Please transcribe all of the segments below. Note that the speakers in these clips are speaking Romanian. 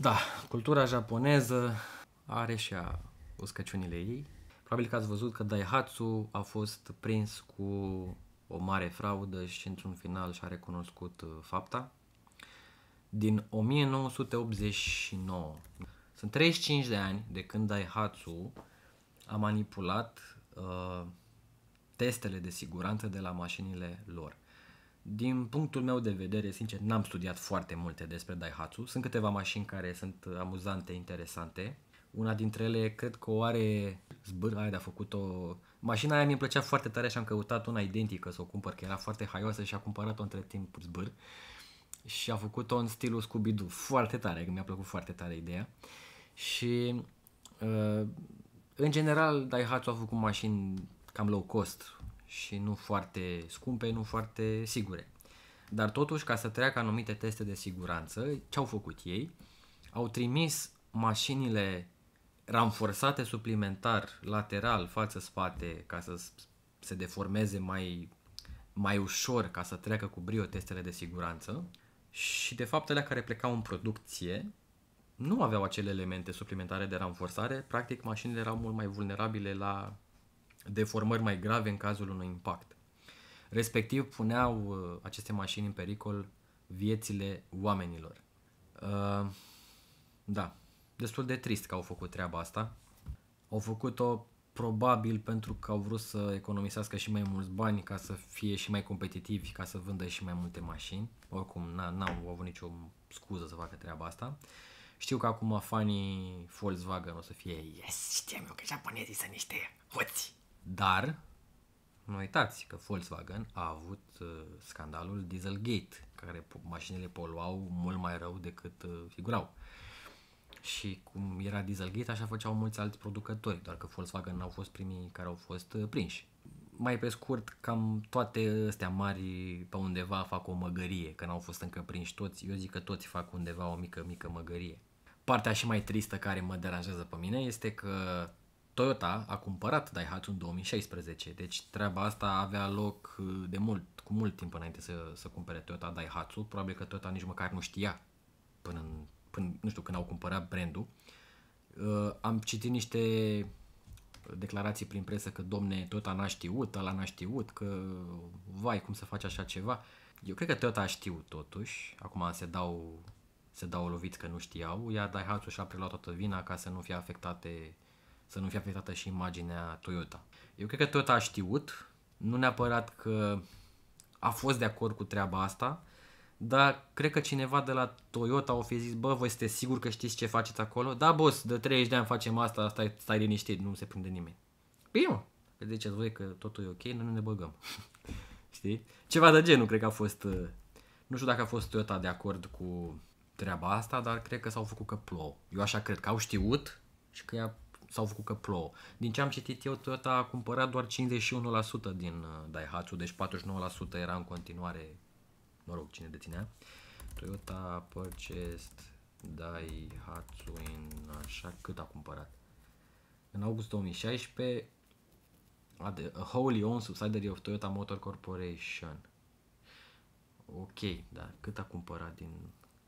Da, cultura japoneză are și a uscăciunile ei. Probabil că ați văzut că Daihatsu a fost prins cu o mare fraudă și într-un final și-a recunoscut uh, fapta. Din 1989. Sunt 35 de ani de când Daihatsu a manipulat uh, testele de siguranță de la mașinile lor. Din punctul meu de vedere, sincer, n-am studiat foarte multe despre Daihatsu. Sunt câteva mașini care sunt amuzante, interesante. Una dintre ele, cred că o are zbâr, aia de-a făcut-o... Mașina aia mi-a plăcea foarte tare și am căutat una identică să o cumpăr, că era foarte haioasă și a cumpărat-o între timp zbâr. Și a făcut-o în stilul Scooby-Doo. Foarte tare, că mi-a plăcut foarte tare ideea. Și, uh, în general, Daihatsu a făcut mașini cam low cost, și nu foarte scumpe, nu foarte sigure. Dar totuși, ca să treacă anumite teste de siguranță, ce au făcut ei? Au trimis mașinile ranforsate suplimentar, lateral, față-spate, ca să se deformeze mai, mai ușor, ca să treacă cu brio testele de siguranță. Și de fapt, alea care plecau în producție nu aveau acele elemente suplimentare de ranforsare, practic mașinile erau mult mai vulnerabile la deformări mai grave în cazul unui impact. Respectiv puneau uh, aceste mașini în pericol viețile oamenilor. Uh, da, destul de trist că au făcut treaba asta. Au făcut-o probabil pentru că au vrut să economisească și mai mulți bani ca să fie și mai competitivi, ca să vândă și mai multe mașini. Oricum, n-au avut nicio scuză să facă treaba asta. Știu că acum fanii Volkswagen o să fie Yes, știam eu că japonezii sunt niște hoți dar nu uitați că Volkswagen a avut uh, scandalul Dieselgate, care mașinile poluau mult mai rău decât uh, figurau. Și cum era Dieselgate, așa făceau mulți alți producători, doar că Volkswagen n-au fost primii care au fost uh, prinși. Mai pe scurt, cam toate astea mari pe undeva fac o măgărie, că n-au fost încă prinși toți. Eu zic că toți fac undeva o mică, mică măgărie. Partea și mai tristă care mă deranjează pe mine este că Toyota a cumpărat Daihatsu în 2016, deci treaba asta avea loc uh, de mult, cu mult timp înainte să, să cumpere Toyota Daihatsu. Probabil că Toyota nici măcar nu știa până, în, până nu știu, când au cumpărat brandul. Uh, am citit niște declarații prin presă că domne, Toyota n-a știut, ăla n-a știut, că vai, cum să faci așa ceva. Eu cred că Toyota a știut totuși, acum se dau, se dau loviți că nu știau, iar Daihatsu și-a preluat toată vina ca să nu fie afectate să nu fie afectată și imaginea Toyota. Eu cred că Toyota a știut, nu neapărat că a fost de acord cu treaba asta, dar cred că cineva de la Toyota o fi zis, bă, voi sunteți sigur că știți ce faceți acolo? Da, boss, de 30 de ani facem asta, stai, stai liniștit, nu se prinde nimeni. Bine, păi, că ziceți voi că totul e ok, noi nu ne băgăm. Știi? Ceva de genul, cred că a fost, uh, nu știu dacă a fost Toyota de acord cu treaba asta, dar cred că s-au făcut că plouă. Eu așa cred, că au știut și că i-a s-au făcut că plouă. Din ce am citit eu, Toyota a cumpărat doar 51% din uh, Daihatsu, deci 49% era în continuare, mă rog, cine deținea. Toyota purchased Daihatsu în așa cât a cumpărat. În august 2016, a uh, wholly owned subsidiary of Toyota Motor Corporation. Ok, dar cât a cumpărat din...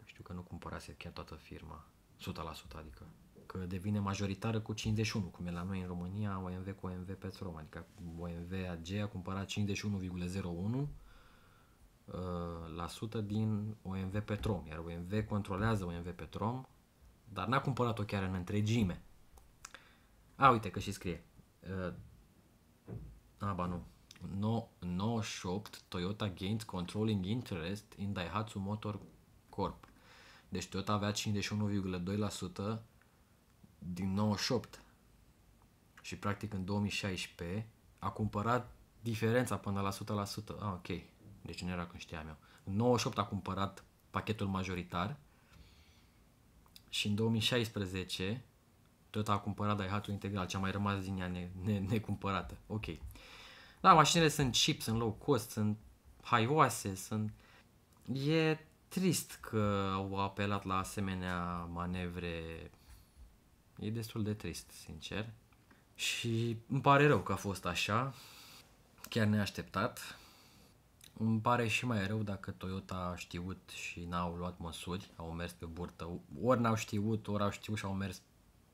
Știu că nu cumpărase chiar toată firma. 100% adică că devine majoritară cu 51, cum e la noi în România, OMV cu OMV Petrom, adică OMV AG a cumpărat 51,01% uh, la sută din OMV Petrom, iar OMV controlează OMV Petrom, dar n-a cumpărat-o chiar în întregime. A, uite că și scrie. Uh, a, ba nu. No, 98 Toyota gained controlling interest in Daihatsu Motor Corp. Deci Toyota avea din 98 și practic în 2016 a cumpărat diferența până la 100%. Ah, ok. Deci nu era când știam eu. În 98 a cumpărat pachetul majoritar și în 2016 tot a cumpărat Daihatsu integral, cea mai rămas din ea ne, ne, necumpărată. Ok. Da, mașinile sunt cheap, sunt low cost, sunt haioase, sunt... E trist că au apelat la asemenea manevre E destul de trist, sincer. Și îmi pare rău că a fost așa, chiar neașteptat. Îmi pare și mai rău dacă Toyota a știut și n-au luat măsuri, au mers pe burtă, ori n-au știut, ori au știut și au mers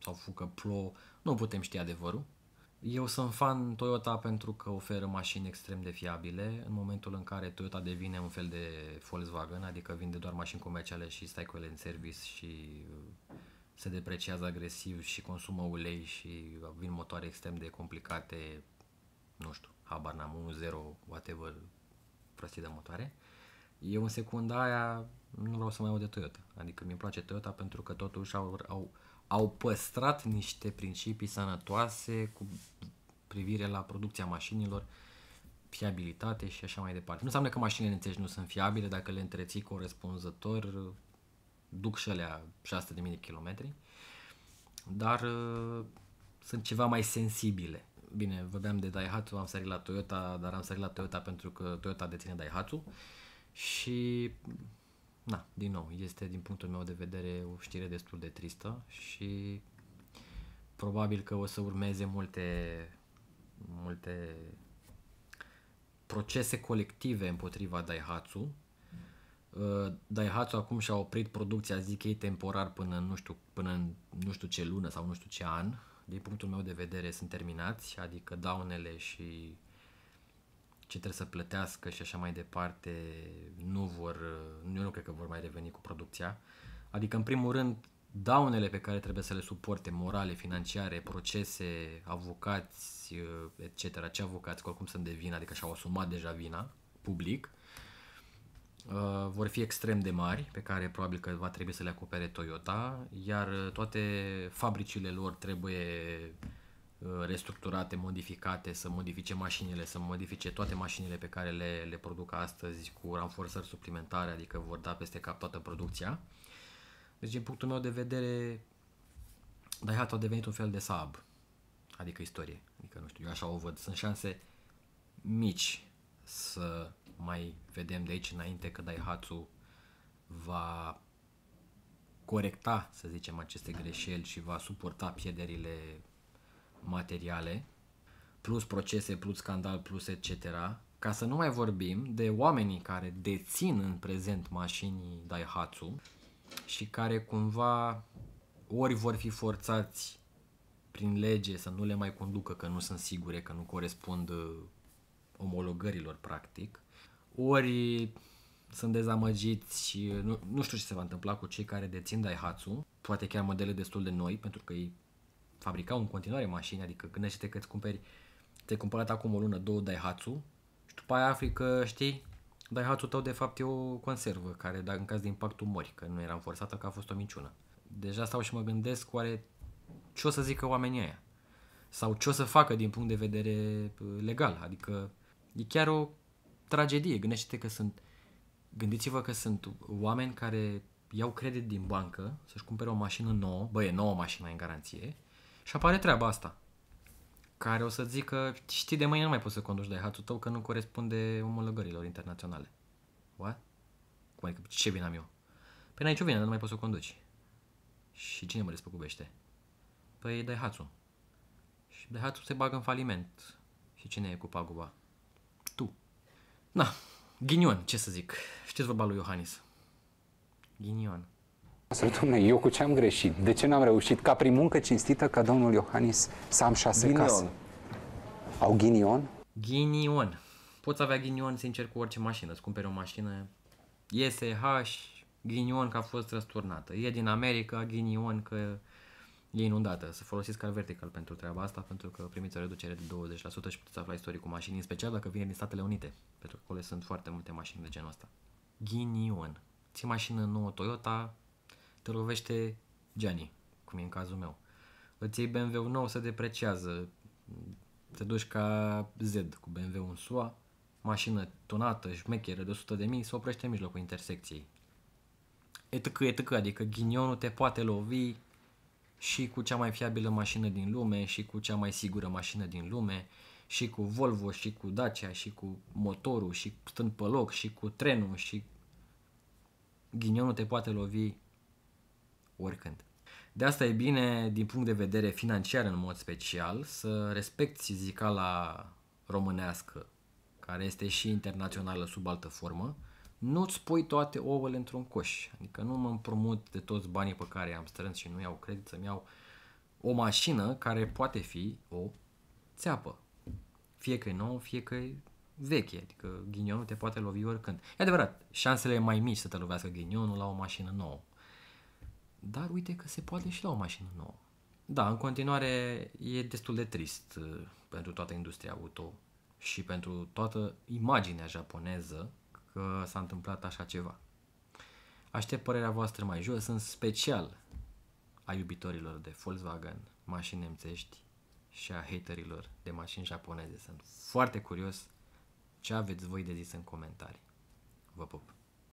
sau fucă plouă, nu putem ști adevărul. Eu sunt fan Toyota pentru că oferă mașini extrem de fiabile. În momentul în care Toyota devine un fel de Volkswagen, adică vinde doar mașini comerciale și stai cu ele în service și se depreciază agresiv și consumă ulei și vin motoare extrem de complicate, nu știu, habar n-am, 0, whatever, prostii de motoare. Eu în secunda aia nu vreau să mai aud de Toyota. Adică mi-e place Toyota pentru că totuși au, au, au păstrat niște principii sănătoase cu privire la producția mașinilor, fiabilitate și așa mai departe. Nu înseamnă că mașinile înțelegi nu sunt fiabile, dacă le întreții corespunzător, duc și alea 600.000 de kilometri, dar uh, sunt ceva mai sensibile. Bine, vorbeam de Daihatsu, am sărit la Toyota, dar am sărit la Toyota pentru că Toyota deține Daihatsu și, na, din nou, este din punctul meu de vedere o știre destul de tristă și probabil că o să urmeze multe, multe procese colective împotriva Daihatsu Uh, Daihatsu acum și-a oprit producția, zic ei, temporar până nu știu, până în nu știu ce lună sau nu știu ce an. Din punctul meu de vedere sunt terminați, adică daunele și ce trebuie să plătească și așa mai departe nu vor, eu nu cred că vor mai reveni cu producția. Adică, în primul rând, daunele pe care trebuie să le suporte, morale, financiare, procese, avocați, uh, etc. Ce avocați, că oricum sunt de vină, adică și-au asumat deja vina, public. Uh, vor fi extrem de mari, pe care probabil că va trebui să le acopere Toyota, iar uh, toate fabricile lor trebuie uh, restructurate, modificate, să modifice mașinile, să modifice toate mașinile pe care le, le produc astăzi cu ranforsări suplimentare, adică vor da peste cap toată producția. Deci, din punctul meu de vedere, Daihatsu a devenit un fel de sab, adică istorie. Adică, nu știu, eu așa o văd. Sunt șanse mici să mai vedem de aici înainte că Daihatsu va corecta, să zicem, aceste greșeli și va suporta pierderile materiale, plus procese, plus scandal, plus etc. Ca să nu mai vorbim de oamenii care dețin în prezent mașinii Daihatsu și care cumva ori vor fi forțați prin lege să nu le mai conducă, că nu sunt sigure, că nu corespund uh, omologărilor practic, ori sunt dezamăgiți și uh, nu, nu știu ce se va întâmpla cu cei care dețin Daihatsu, poate chiar modele destul de noi, pentru că ei fabricau în continuare mașini, adică gândește-te că îți cumperi, te-ai cumpărat acum o lună două Daihatsu și după aia afli că, știi, Daihatsu tău de fapt e o conservă care, dacă în caz de impact, tu mori, că nu eram forțată, că a fost o minciună. Deja stau și mă gândesc, oare ce o să zică oamenii aia? Sau ce o să facă din punct de vedere uh, legal? Adică e chiar o tragedie. Gândește-te că sunt, gândiți-vă că sunt oameni care iau credit din bancă să-și cumpere o mașină nouă, bă, e nouă mașină în garanție, și apare treaba asta, care o să zică, știi, de mâine nu mai poți să conduci hatul tău că nu corespunde omologărilor internaționale. What? Cum adică, ce vin am eu? Păi n-ai nicio vină, nu mai poți să o conduci. Și cine mă despăcubește? Păi Daihatsu. Și Daihatsu se bagă în faliment. Și cine e cu paguba? Na, ghinion, ce să zic. Știți vorba lui Iohannis. Ghinion. Să domne, eu cu ce am greșit? De ce n-am reușit? Ca prin muncă cinstită, ca domnul Iohannis, să am șase ghinion. case. Au ghinion? Ghinion. Poți avea ghinion, sincer, cu orice mașină. Îți cumperi o mașină, SH, ghinion că a fost răsturnată. E din America, ghinion că e inundată. Să folosiți cal vertical pentru treaba asta, pentru că primiți o reducere de 20% și puteți afla istoricul cu mașini, în special dacă vine din Statele Unite, pentru că acolo sunt foarte multe mașini de genul ăsta. Ghinion. Ți mașină nouă Toyota, te lovește Gianni, cum e în cazul meu. Îți iei BMW nou, se depreciază, te duci ca Z cu BMW în SUA, mașină tunată, șmecheră de 100 de mii, se oprește în mijlocul intersecției. Etc, etc, adică ghinionul te poate lovi și cu cea mai fiabilă mașină din lume și cu cea mai sigură mașină din lume și cu Volvo și cu Dacia și cu motorul și stând pe loc și cu trenul și ghinionul te poate lovi oricând. De asta e bine, din punct de vedere financiar în mod special, să respecti zicala românească, care este și internațională sub altă formă, nu-ți pui toate ouăle într-un coș. Adică nu mă împrumut de toți banii pe care am strâns și nu iau credit să-mi iau o mașină care poate fi o țeapă. Fie că e nouă, fie că e veche, adică ghinionul te poate lovi oricând. E adevărat, șansele mai mici să te lovească ghinionul la o mașină nouă. Dar uite că se poate și la o mașină nouă. Da, în continuare e destul de trist uh, pentru toată industria auto și pentru toată imaginea japoneză că s-a întâmplat așa ceva. Aștept părerea voastră mai jos, în special a iubitorilor de Volkswagen, mașini nemțești și a haterilor de mașini japoneze. Sunt foarte curios ce aveți voi de zis în comentarii. Vă pup!